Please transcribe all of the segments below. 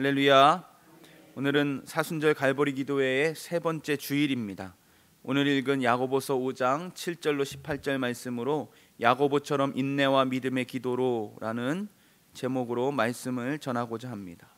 할렐루야. 오늘은 사순절 갈보리 기도회의 세 번째 주일입니다. 오늘 읽은 야고보서 5장 7절로 18절 말씀으로 야고보처럼 인내와 믿음의 기도로라는 제목으로 말씀을 전하고자 합니다.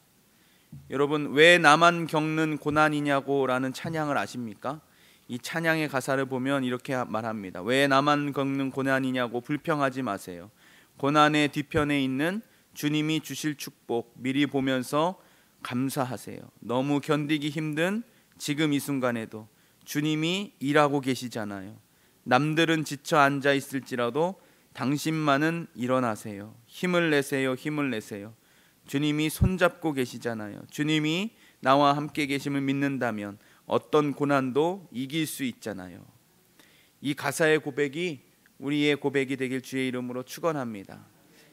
여러분 왜 나만 겪는 고난이냐고라는 찬양을 아십니까? 이 찬양의 가사를 보면 이렇게 말합니다. 왜 나만 겪는 고난이냐고 불평하지 마세요. 고난의 뒤편에 있는 주님이 주실 축복 미리 보면서 감사하세요. 너무 견디기 힘든 지금 이 순간에도 주님이 일하고 계시잖아요. 남들은 지쳐 앉아 있을지라도 당신만은 일어나세요. 힘을 내세요. 힘을 내세요. 주님이 손잡고 계시잖아요. 주님이 나와 함께 계심을 믿는다면 어떤 고난도 이길 수 있잖아요. 이 가사의 고백이 우리의 고백이 되길 주의 이름으로 축원합니다.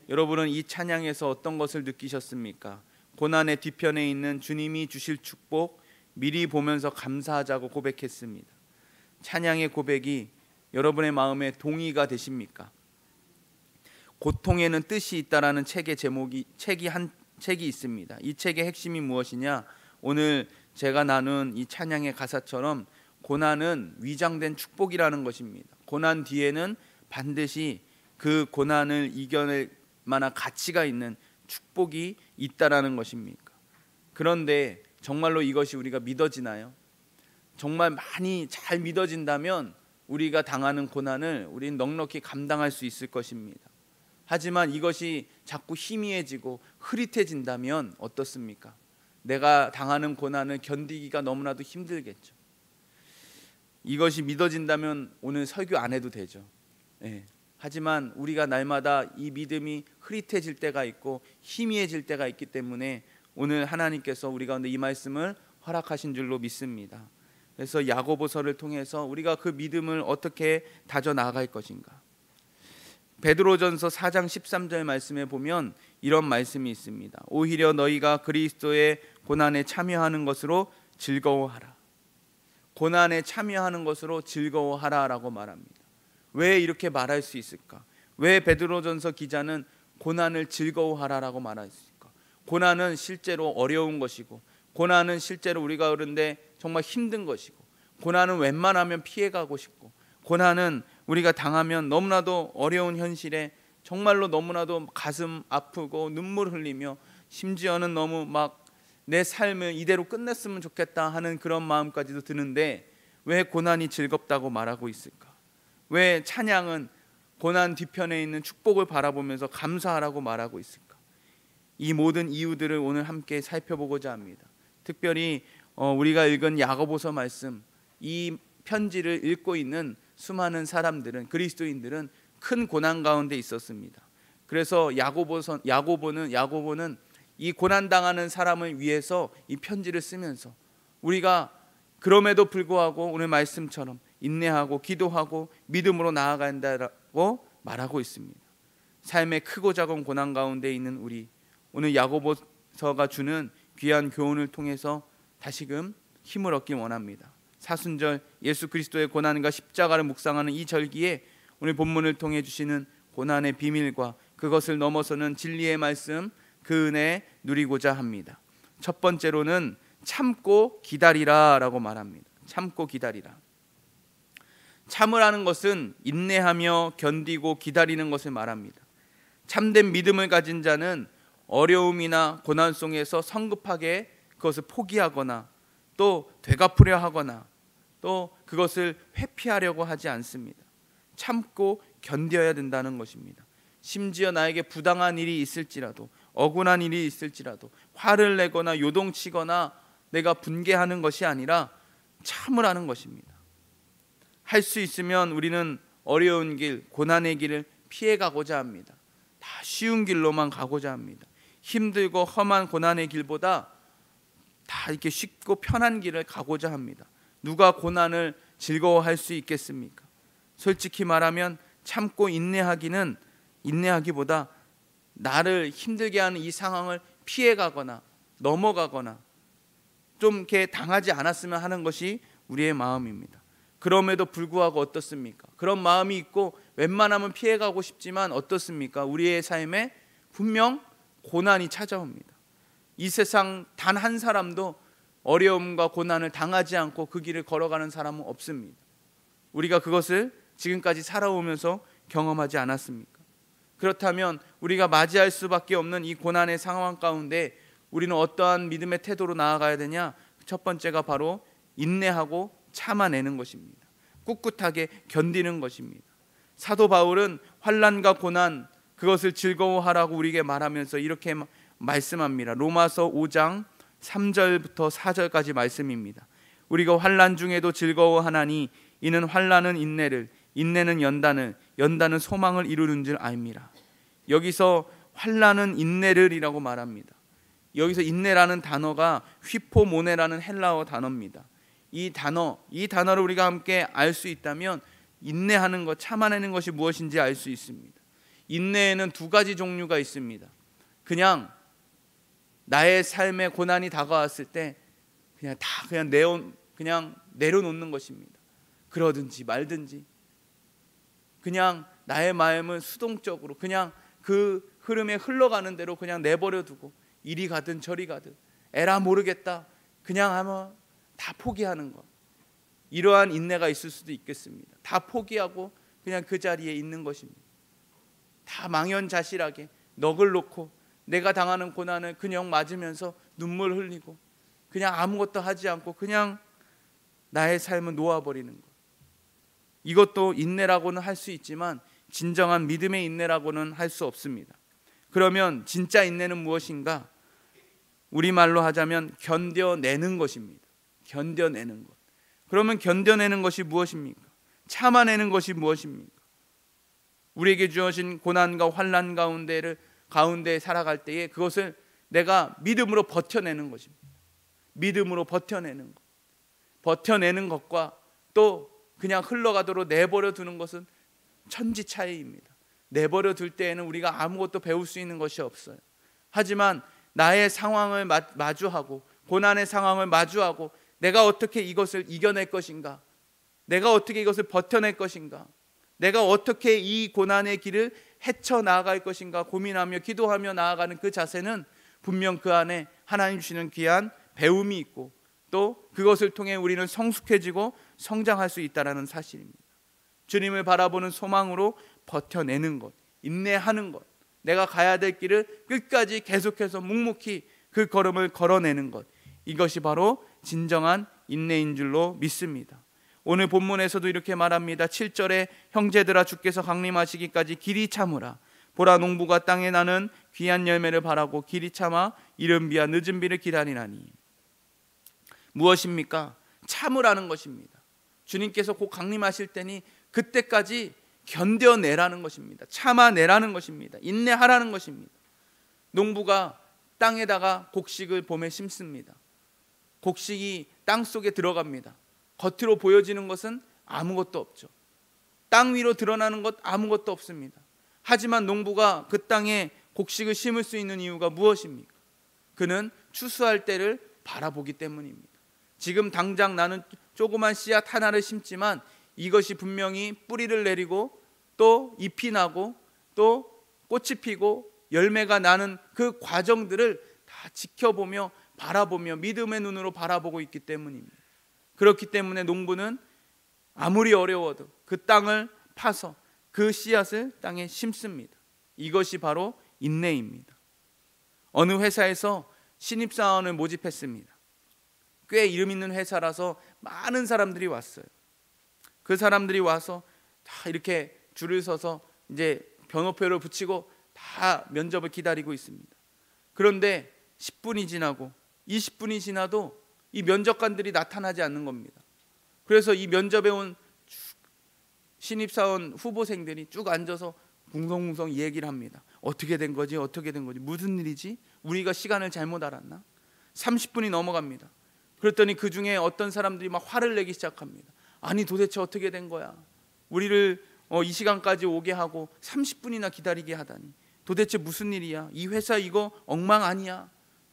여러분은 이 찬양에서 어떤 것을 느끼셨습니까? 고난의 뒤편에 있는 주님이 주실 축복 미리 보면서 감사하자고 고백했습니다. 찬양의 고백이 여러분의 마음에 동의가 되십니까? 고통에는 뜻이 있다라는 책의 제목이 책이 한 책이 있습니다. 이 책의 핵심이 무엇이냐? 오늘 제가 나눈 이 찬양의 가사처럼 고난은 위장된 축복이라는 것입니다. 고난 뒤에는 반드시 그 고난을 이겨낼 만한 가치가 있는 축복이 있다라는 것입니까? 그런데 정말로 이것이 우리가 믿어지나요? 정말 많이 잘 믿어진다면 우리가 당하는 고난을 우리는 넉넉히 감당할 수 있을 것입니다. 하지만 이것이 자꾸 희미해지고 흐릿해진다면 어떻습니까? 내가 당하는 고난을 견디기가 너무나도 힘들겠죠. 이것이 믿어진다면 오늘 설교 안 해도 되죠. 네. 하지만 우리가 날마다 이 믿음이 흐릿해질 때가 있고 희미해질 때가 있기 때문에 오늘 하나님께서 우리 가운데 이 말씀을 허락하신 줄로 믿습니다. 그래서 야고보서를 통해서 우리가 그 믿음을 어떻게 다져 나아갈 것인가. 베드로전서 4장 13절 말씀에 보면 이런 말씀이 있습니다. 오히려 너희가 그리스도의 고난에 참여하는 것으로 즐거워하라. 고난에 참여하는 것으로 즐거워하라라고 말합니다. 왜 이렇게 말할 수 있을까? 왜 베드로전서 기자는 고난을 즐거워하라라고 말할 수 있을까? 고난은 실제로 어려운 것이고 고난은 실제로 우리가 그런데 정말 힘든 것이고 고난은 웬만하면 피해가고 싶고 고난은 우리가 당하면 너무나도 어려운 현실에 정말로 너무나도 가슴 아프고 눈물 흘리며 심지어는 너무 막 내 삶을 이대로 끝냈으면 좋겠다 하는 그런 마음까지도 드는데 왜 고난이 즐겁다고 말하고 있을까? 왜 찬양은 고난 뒤편에 있는 축복을 바라보면서 감사하라고 말하고 있을까? 이 모든 이유들을 오늘 함께 살펴보고자 합니다. 특별히 어, 우리가 읽은 야고보서 말씀 이 편지를 읽고 있는 수많은 사람들은 그리스도인들은 큰 고난 가운데 있었습니다. 그래서 야고보선 야고보는 야고보는 이 고난 당하는 사람을 위해서 이 편지를 쓰면서 우리가 그럼에도 불구하고 오늘 말씀처럼 인내하고 기도하고 믿음으로 나아간다고 말하고 있습니다. 삶의 크고 작은 고난 가운데 있는 우리 오늘 야고보서가 주는 귀한 교훈을 통해서 다시금 힘을 얻길 원합니다. 사순절 예수 그리스도의 고난과 십자가를 묵상하는 이 절기에 오늘 본문을 통해 주시는 고난의 비밀과 그것을 넘어서는 진리의 말씀 그 은혜 누리고자 합니다. 첫 번째로는 참고 기다리라라고 말합니다. 참고 기다리라. 참으라는 것은 인내하며 견디고 기다리는 것을 말합니다. 참된 믿음을 가진 자는 어려움이나 고난 속에서 성급하게 그것을 포기하거나 또 되갚으려 하거나 또 그것을 회피하려고 하지 않습니다. 참고 견뎌야 된다는 것입니다. 심지어 나에게 부당한 일이 있을지라도 억울한 일이 있을지라도 화를 내거나 요동치거나 내가 분개하는 것이 아니라 참으라는 것입니다. 할수 있으면 우리는 어려운 길, 고난의 길을 피해 가고자 합니다. 다 쉬운 길로만 가고자 합니다. 힘들고 험한 고난의 길보다 다 이렇게 쉽고 편한 길을 가고자 합니다. 누가 고난을 즐거워할 수 있겠습니까? 솔직히 말하면 참고 인내하기는 인내하기보다 나를 힘들게 하는 이 상황을 피해 가거나 넘어가거나 좀 이렇게 당하지 않았으면 하는 것이 우리의 마음입니다. 그럼에도 불구하고 어떻습니까? 그런 마음이 있고 웬만하면 피해가고 싶지만 어떻습니까? 우리의 삶에 분명 고난이 찾아옵니다. 이 세상 단 한 사람도 어려움과 고난을 당하지 않고 그 길을 걸어가는 사람은 없습니다. 우리가 그것을 지금까지 살아오면서 경험하지 않았습니까? 그렇다면 우리가 맞이할 수밖에 없는 이 고난의 상황 가운데 우리는 어떠한 믿음의 태도로 나아가야 되냐? 첫 번째가 바로 인내하고 참아내는 것입니다. 꿋꿋하게 견디는 것입니다. 사도 바울은 환란과 고난 그것을 즐거워하라고 우리에게 말하면서 이렇게 말씀합니다. 로마서 5장 3절부터 4절까지 말씀입니다. 우리가 환란 중에도 즐거워하나니 이는 환란은 인내를 인내는 연단을 연단은 소망을 이루는 줄 알미라. 여기서 환란은 인내를이라고 말합니다. 여기서 인내라는 단어가 휘포모네라는 헬라어 단어입니다. 이 단어, 이 단어를 우리가 함께 알 수 있다면 인내하는 것, 참아내는 것이 무엇인지 알 수 있습니다. 인내에는 두 가지 종류가 있습니다. 그냥 나의 삶의 고난이 다가왔을 때 그냥 다 그냥 내 그냥 내려놓는 것입니다. 그러든지 말든지 그냥 나의 마음은 수동적으로 그냥 그 흐름에 흘러가는 대로 그냥 내버려 두고 이리 가든 저리 가든 에라 모르겠다 그냥 아마 다 포기하는 것. 이러한 인내가 있을 수도 있겠습니다. 다 포기하고 그냥 그 자리에 있는 것입니다. 다 망연자실하게 넋을 놓고 내가 당하는 고난을 그냥 맞으면서 눈물 흘리고 그냥 아무것도 하지 않고 그냥 나의 삶을 놓아버리는 것. 이것도 인내라고는 할 수 있지만 진정한 믿음의 인내라고는 할 수 없습니다. 그러면 진짜 인내는 무엇인가? 우리말로 하자면 견뎌내는 것입니다. 견뎌내는 것. 그러면 견뎌내는 것이 무엇입니까? 참아내는 것이 무엇입니까? 우리에게 주어진 고난과 환난 가운데를 가운데 살아갈 때에 그것을 내가 믿음으로 버텨내는 것입니다. 믿음으로 버텨내는 것. 버텨내는 것과 또 그냥 흘러가도록 내버려 두는 것은 천지 차이입니다. 내버려 둘 때에는 우리가 아무것도 배울 수 있는 것이 없어요. 하지만 나의 상황을 마주하고 고난의 상황을 마주하고 내가 어떻게 이것을 이겨낼 것인가? 내가 어떻게 이것을 버텨낼 것인가? 내가 어떻게 이 고난의 길을 헤쳐 나아갈 것인가 고민하며 기도하며 나아가는 그 자세는 분명 그 안에 하나님 주시는 귀한 배움이 있고 또 그것을 통해 우리는 성숙해지고 성장할 수 있다라는 사실입니다. 주님을 바라보는 소망으로 버텨내는 것, 인내하는 것, 내가 가야 될 길을 끝까지 계속해서 묵묵히 그 걸음을 걸어내는 것. 이것이 바로 진정한 인내인 줄로 믿습니다. 오늘 본문에서도 이렇게 말합니다. 7절에 형제들아 주께서 강림하시기까지 길이 참으라. 보라 농부가 땅에 나는 귀한 열매를 바라고 길이 참아 이른 비와 늦은 비를 기다리나니 무엇입니까? 참으라는 것입니다. 주님께서 곧 강림하실 때니 그때까지 견뎌내라는 것입니다. 참아내라는 것입니다. 인내하라는 것입니다. 농부가 땅에다가 곡식을 봄에 심습니다. 곡식이 땅 속에 들어갑니다. 겉으로 보여지는 것은 아무것도 없죠. 땅 위로 드러나는 것 아무것도 없습니다. 하지만 농부가 그 땅에 곡식을 심을 수 있는 이유가 무엇입니까? 그는 추수할 때를 바라보기 때문입니다. 지금 당장 나는 조그만 씨앗 하나를 심지만 이것이 분명히 뿌리를 내리고 또 잎이 나고 또 꽃이 피고 열매가 나는 그 과정들을 다 지켜보며 바라보며 믿음의 눈으로 바라보고 있기 때문입니다. 그렇기 때문에 농부는 아무리 어려워도 그 땅을 파서 그 씨앗을 땅에 심습니다. 이것이 바로 인내입니다. 어느 회사에서 신입사원을 모집했습니다. 꽤 이름 있는 회사라서 많은 사람들이 왔어요. 그 사람들이 와서 다 이렇게 줄을 서서 이제 변호표를 붙이고 다 면접을 기다리고 있습니다. 그런데 10분이 지나고 20분이 지나도 이 면접관들이 나타나지 않는 겁니다. 그래서 이 면접에 온 신입사원 후보생들이 쭉 앉아서 궁성궁성 얘기를 합니다. 어떻게 된 거지? 어떻게 된 거지? 무슨 일이지? 우리가 시간을 잘못 알았나? 30분이 넘어갑니다. 그랬더니 그 중에 어떤 사람들이 막 화를 내기 시작합니다. 아니 도대체 어떻게 된 거야? 우리를 어, 이 시간까지 오게 하고 30분이나 기다리게 하다니 도대체 무슨 일이야? 이 회사 이거 엉망 아니야?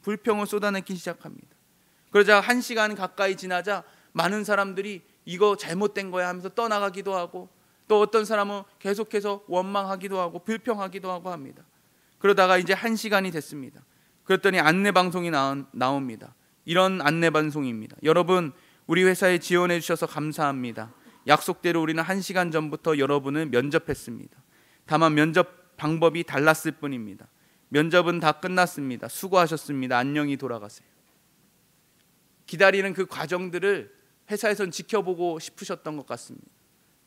불평을 쏟아내기 시작합니다. 그러자 한 시간 가까이 지나자 많은 사람들이 이거 잘못된 거야 하면서 떠나가기도 하고 또 어떤 사람은 계속해서 원망하기도 하고 불평하기도 하고 합니다. 그러다가 이제 한 시간이 됐습니다. 그랬더니 안내 방송이 나옵니다. 이런 안내 방송입니다. 여러분 우리 회사에 지원해 주셔서 감사합니다. 약속대로 우리는 한 시간 전부터 여러분을 면접했습니다. 다만 면접 방법이 달랐을 뿐입니다. 면접은 다 끝났습니다. 수고하셨습니다. 안녕히 돌아가세요. 기다리는 그 과정들을 회사에선 지켜보고 싶으셨던 것 같습니다.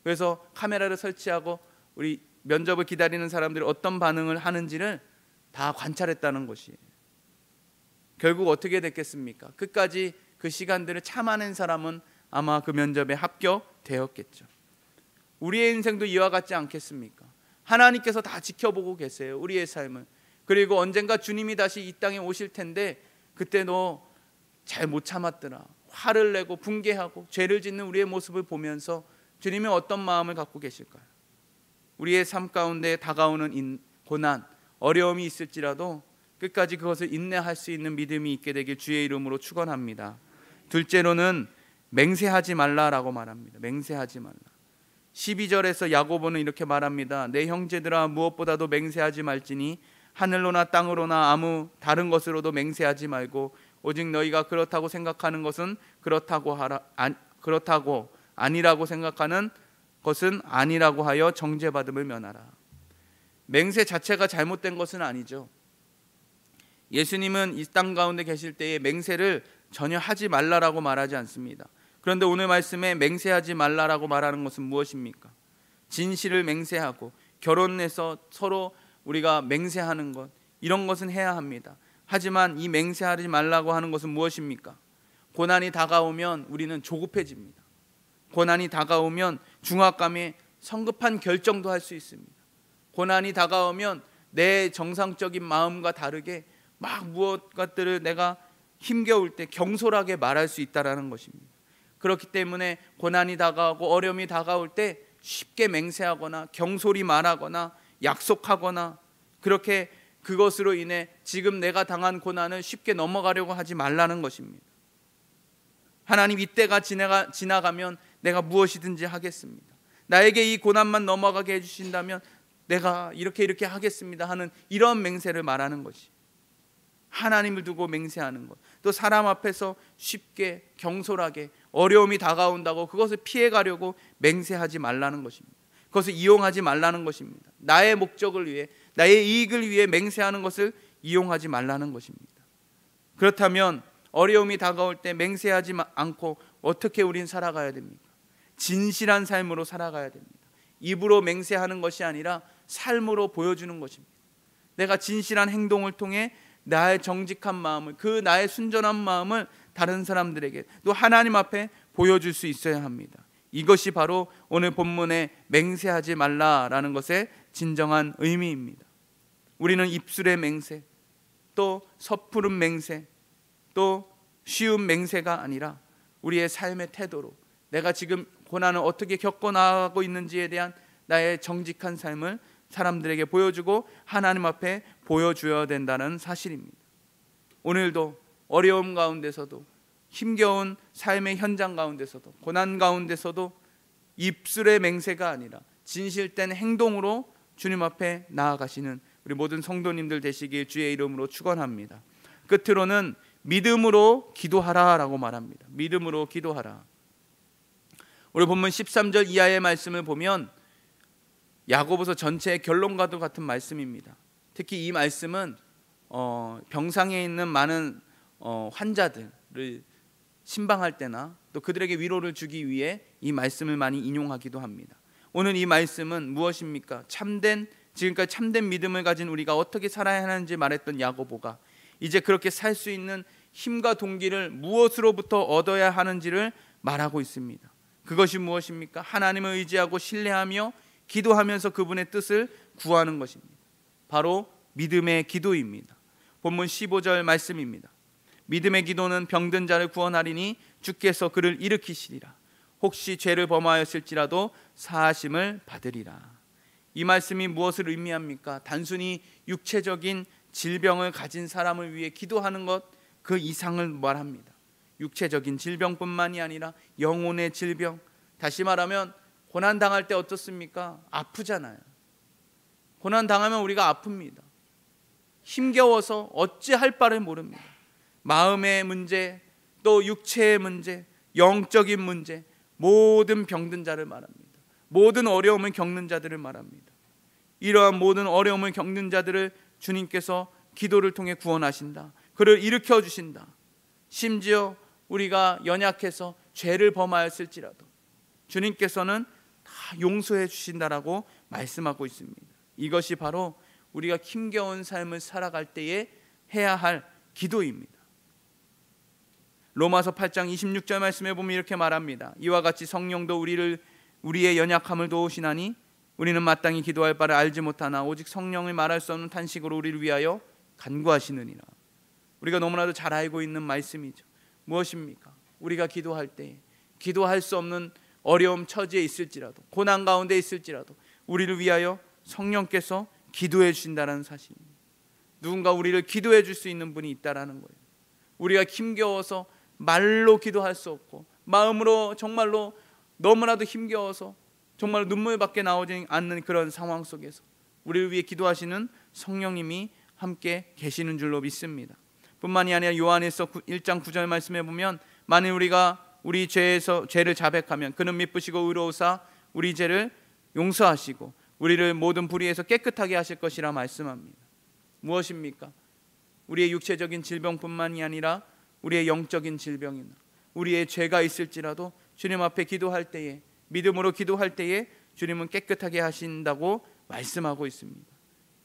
그래서 카메라를 설치하고 우리 면접을 기다리는 사람들이 어떤 반응을 하는지를 다 관찰했다는 것이 결국 어떻게 됐겠습니까? 끝까지 그 시간들을 참아낸 사람은 아마 그 면접에 합격되었겠죠. 우리의 인생도 이와 같지 않겠습니까? 하나님께서 다 지켜보고 계세요. 우리의 삶을 그리고 언젠가 주님이 다시 이 땅에 오실 텐데 그때 너 잘 못 참았더라. 화를 내고 분개하고 죄를 짓는 우리의 모습을 보면서 주님이 어떤 마음을 갖고 계실까요? 우리의 삶 가운데 다가오는 고난, 어려움이 있을지라도 끝까지 그것을 인내할 수 있는 믿음이 있게 되길 주의 이름으로 축원합니다. 둘째로는 맹세하지 말라라고 말합니다. 맹세하지 말라. 12절에서 야고보는 이렇게 말합니다. 내 형제들아 무엇보다도 맹세하지 말지니 하늘로나 땅으로나 아무 다른 것으로도 맹세하지 말고 오직 너희가 그렇다고 생각하는 것은 그렇다고 하라 안, 그렇다고 아니라고 생각하는 것은 아니라고 하여 정죄받음을 면하라. 맹세 자체가 잘못된 것은 아니죠. 예수님은 이 땅 가운데 계실 때에 맹세를 전혀 하지 말라라고 말하지 않습니다. 그런데 오늘 말씀에 맹세하지 말라라고 말하는 것은 무엇입니까? 진실을 맹세하고 결혼해서 서로 우리가 맹세하는 것 이런 것은 해야 합니다. 하지만 이 맹세하지 말라고 하는 것은 무엇입니까? 고난이 다가오면 우리는 조급해집니다. 고난이 다가오면 중압감에 성급한 결정도 할 수 있습니다. 고난이 다가오면 내 정상적인 마음과 다르게 막 무엇것들을 내가 힘겨울 때 경솔하게 말할 수 있다라는 것입니다. 그렇기 때문에 고난이 다가오고 어려움이 다가올 때 쉽게 맹세하거나 경솔히 말하거나 약속하거나 그렇게 그것으로 인해 지금 내가 당한 고난을 쉽게 넘어가려고 하지 말라는 것입니다. 하나님 이때가 지나가, 지나가면 내가 무엇이든지 하겠습니다. 나에게 이 고난만 넘어가게 해주신다면 내가 이렇게 이렇게 하겠습니다 하는 이런 맹세를 말하는 것이 하나님을 두고 맹세하는 것. 또 사람 앞에서 쉽게 경솔하게 어려움이 다가온다고 그것을 피해 가려고 맹세하지 말라는 것입니다. 그것을 이용하지 말라는 것입니다. 나의 목적을 위해 나의 이익을 위해 맹세하는 것을 이용하지 말라는 것입니다. 그렇다면 어려움이 다가올 때 맹세하지 않고 어떻게 우린 살아가야 됩니까? 진실한 삶으로 살아가야 됩니다. 입으로 맹세하는 것이 아니라 삶으로 보여주는 것입니다. 내가 진실한 행동을 통해 나의 정직한 마음을 그 나의 순전한 마음을 다른 사람들에게 또 하나님 앞에 보여줄 수 있어야 합니다. 이것이 바로 오늘 본문의 맹세하지 말라라는 것의 진정한 의미입니다. 우리는 입술의 맹세, 또 섣부른 맹세, 또 쉬운 맹세가 아니라 우리의 삶의 태도로 내가 지금 고난을 어떻게 겪어 나가고 있는지에 대한 나의 정직한 삶을 사람들에게 보여주고 하나님 앞에 보여줘야 된다는 사실입니다. 오늘도 어려움 가운데서도 힘겨운 삶의 현장 가운데서도 고난 가운데서도 입술의 맹세가 아니라 진실된 행동으로 주님 앞에 나아가시는 우리 모든 성도님들 되시길 주의 이름으로 축원합니다. 끝으로는 믿음으로 기도하라라고 말합니다. 믿음으로 기도하라. 우리 본문 13절 이하의 말씀을 보면 야고보서 전체의 결론과도 같은 말씀입니다. 특히 이 말씀은 어, 병상에 있는 많은 어, 환자들을 신방할 때나 또 그들에게 위로를 주기 위해 이 말씀을 많이 인용하기도 합니다. 오늘 이 말씀은 무엇입니까? 참된 지금까지 참된 믿음을 가진 우리가 어떻게 살아야 하는지 말했던 야고보가 이제 그렇게 살 수 있는 힘과 동기를 무엇으로부터 얻어야 하는지를 말하고 있습니다. 그것이 무엇입니까? 하나님을 의지하고 신뢰하며 기도하면서 그분의 뜻을 구하는 것입니다. 바로 믿음의 기도입니다. 본문 15절 말씀입니다. 믿음의 기도는 병든 자를 구원하리니 주께서 그를 일으키시리라. 혹시 죄를 범하였을지라도 사하심을 받으리라. 이 말씀이 무엇을 의미합니까? 단순히 육체적인 질병을 가진 사람을 위해 기도하는 것 그 이상을 말합니다. 육체적인 질병뿐만이 아니라 영혼의 질병. 다시 말하면 고난 당할 때 어떻습니까? 아프잖아요. 고난 당하면 우리가 아픕니다. 힘겨워서 어찌 할 바를 모릅니다. 마음의 문제, 또 육체의 문제, 영적인 문제, 모든 병든 자를 말합니다. 모든 어려움을 겪는 자들을 말합니다. 이러한 모든 어려움을 겪는 자들을 주님께서 기도를 통해 구원하신다. 그를 일으켜 주신다. 심지어 우리가 연약해서 죄를 범하였을지라도 주님께서는 다 용서해 주신다라고 말씀하고 있습니다. 이것이 바로 우리가 힘겨운 삶을 살아갈 때에 해야 할 기도입니다. 로마서 8장 26절 말씀에 보면 이렇게 말합니다. 이와 같이 성령도 우리를 우리의 연약함을 도우시나니 우리는 마땅히 기도할 바를 알지 못하나 오직 성령의 말할 수 없는 탄식으로 우리를 위하여 간구하시느니라. 우리가 너무나도 잘 알고 있는 말씀이죠. 무엇입니까? 우리가 기도할 때 기도할 수 없는 어려움 처지에 있을지라도 고난 가운데 있을지라도 우리를 위하여 성령께서 기도해 주신다는 사실입니다. 누군가 우리를 기도해 줄 수 있는 분이 있다라는 거예요. 우리가 힘겨워서 말로 기도할 수 없고 마음으로 정말로 너무나도 힘겨워서 정말 눈물밖에 나오지 않는 그런 상황 속에서 우리를 위해 기도하시는 성령님이 함께 계시는 줄로 믿습니다. 뿐만이 아니라 요한에서 1장 9절 말씀해 보면 만일 우리가 우리 죄에서 죄를 자백하면 그는 미쁘시고 의로우사 우리 죄를 용서하시고 우리를 모든 불의에서 깨끗하게 하실 것이라 말씀합니다. 무엇입니까? 우리의 육체적인 질병뿐만이 아니라 우리의 영적인 질병이나 우리의 죄가 있을지라도 주님 앞에 기도할 때에 믿음으로 기도할 때에 주님은 깨끗하게 하신다고 말씀하고 있습니다.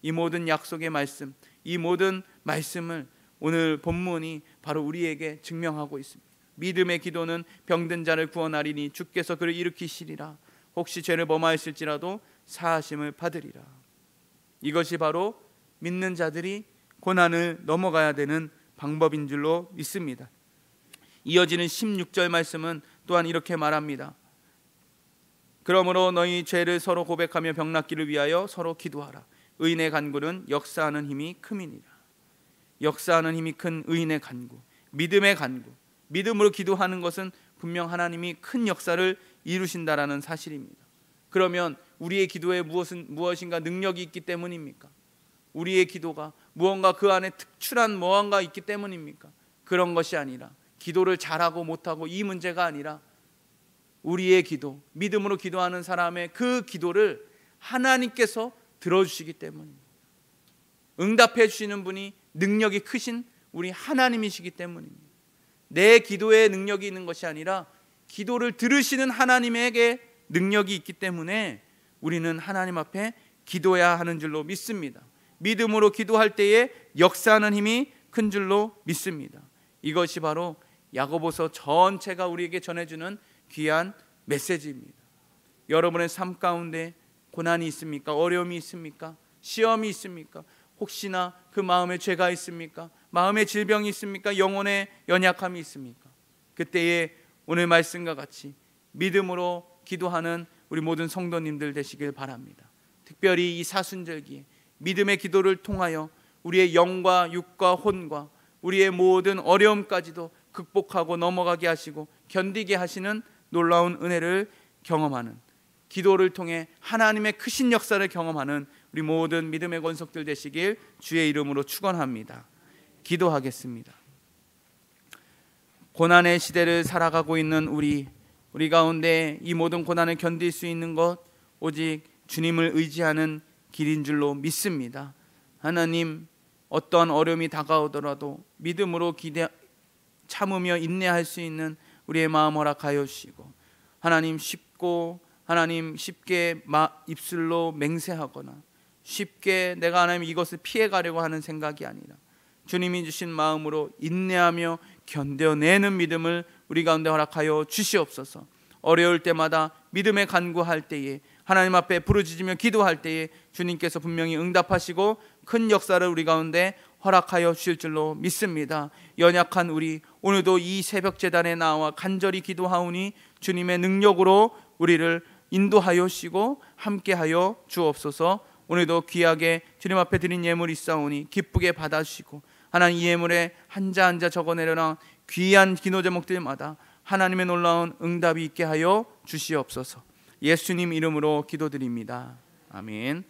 이 모든 약속의 말씀, 이 모든 말씀을 오늘 본문이 바로 우리에게 증명하고 있습니다. 믿음의 기도는 병든 자를 구원하리니 주께서 그를 일으키시리라. 혹시 죄를 범하였을지라도 사하심을 받으리라. 이것이 바로 믿는 자들이 고난을 넘어가야 되는 방법인 줄로 믿습니다. 이어지는 16절 말씀은 또한 이렇게 말합니다. 그러므로 너희 죄를 서로 고백하며 병낫기를 위하여 서로 기도하라. 의인의 간구는 역사하는 힘이 큼이니라. 역사하는 힘이 큰 의인의 간구, 믿음의 간구. 믿음으로 기도하는 것은 분명 하나님이 큰 역사를 이루신다라는 사실입니다. 그러면 우리의 기도에 무엇은 무엇인가 능력이 있기 때문입니까? 우리의 기도가 무언가 그 안에 특출한 무언가 있기 때문입니까? 그런 것이 아니라 기도를 잘하고 못하고 이 문제가 아니라 우리의 기도, 믿음으로 기도하는 사람의 그 기도를 하나님께서 들어주시기 때문입니다. 응답해 주시는 분이 능력이 크신 우리 하나님이시기 때문입니다. 내 기도에 능력이 있는 것이 아니라 기도를 들으시는 하나님에게 능력이 있기 때문에 우리는 하나님 앞에 기도해야 하는 줄로 믿습니다. 믿음으로 기도할 때에 역사하는 힘이 큰 줄로 믿습니다. 이것이 바로 야고보서 전체가 우리에게 전해주는 귀한 메시지입니다. 여러분의 삶 가운데 고난이 있습니까? 어려움이 있습니까? 시험이 있습니까? 혹시나 그 마음에 죄가 있습니까? 마음의 질병이 있습니까? 영혼의 연약함이 있습니까? 그때에 오늘 말씀과 같이 믿음으로 기도하는 우리 모든 성도님들 되시길 바랍니다. 특별히 이 사순절기에 믿음의 기도를 통하여 우리의 영과 육과 혼과 우리의 모든 어려움까지도 극복하고 넘어가게 하시고 견디게 하시는 놀라운 은혜를 경험하는 기도를 통해 하나님의 크신 역사를 경험하는 우리 모든 믿음의 권속들 되시길 주의 이름으로 축원합니다. 기도하겠습니다. 고난의 시대를 살아가고 있는 우리 우리 가운데 이 모든 고난을 견딜 수 있는 것 오직 주님을 의지하는 길인 줄로 믿습니다. 하나님 어떠한 어려움이 다가오더라도 믿음으로 기대 참으며 인내할 수 있는 우리의 마음 허락하여 주시고 하나님 쉽고 하나님 쉽게 입술로 맹세하거나 쉽게 내가 하나님 이것을 피해 가려고 하는 생각이 아니라 주님이 주신 마음으로 인내하며 견뎌내는 믿음을 우리 가운데 허락하여 주시옵소서. 어려울 때마다 믿음에 간구할 때에 하나님 앞에 부르짖으며 기도할 때에 주님께서 분명히 응답하시고 큰 역사를 우리 가운데 허락하여 주실 줄로 믿습니다. 연약한 우리 오늘도 이 새벽 제단에 나와 간절히 기도하오니 주님의 능력으로 우리를 인도하여 시고 함께하여 주옵소서. 오늘도 귀하게 주님 앞에 드린 예물 있사오니 기쁘게 받아주시고 하나님 이 예물에 한자 한자 적어내려나 귀한 기노 제목들마다 하나님의 놀라운 응답이 있게 하여 주시옵소서. 예수님 이름으로 기도드립니다. 아멘.